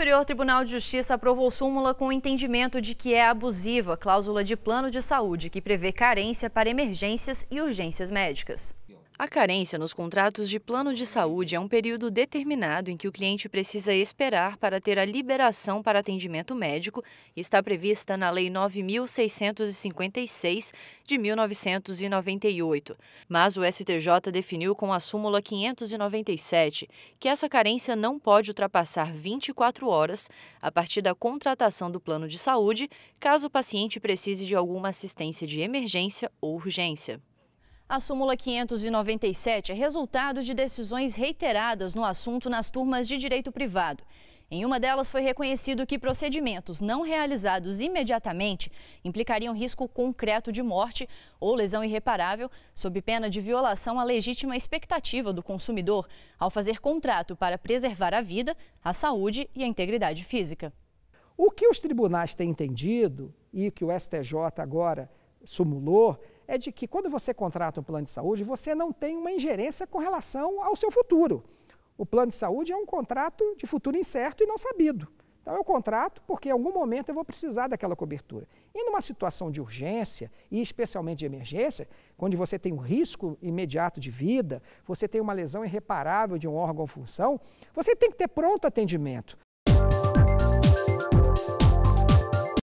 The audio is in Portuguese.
Superior Tribunal de Justiça aprovou súmula com o entendimento de que é abusiva a cláusula de plano de saúde que prevê carência para emergências e urgências médicas. A carência nos contratos de plano de saúde é um período determinado em que o cliente precisa esperar para ter a liberação para atendimento médico e está prevista na Lei 9.656 de 1998. Mas o STJ definiu com a súmula 597 que essa carência não pode ultrapassar 24 horas a partir da contratação do plano de saúde, caso o paciente precise de alguma assistência de emergência ou urgência. A súmula 597 é resultado de decisões reiteradas no assunto nas turmas de direito privado. Em uma delas foi reconhecido que procedimentos não realizados imediatamente implicariam risco concreto de morte ou lesão irreparável, sob pena de violação à legítima expectativa do consumidor ao fazer contrato para preservar a vida, a saúde e a integridade física. O que os tribunais têm entendido e que o STJ agora sumulou é de que quando você contrata um plano de saúde, você não tem uma ingerência com relação ao seu futuro. O plano de saúde é um contrato de futuro incerto e não sabido. Então eu contrato porque em algum momento eu vou precisar daquela cobertura. E numa situação de urgência, e especialmente de emergência, quando você tem um risco imediato de vida, você tem uma lesão irreparável de um órgão ou função, você tem que ter pronto atendimento.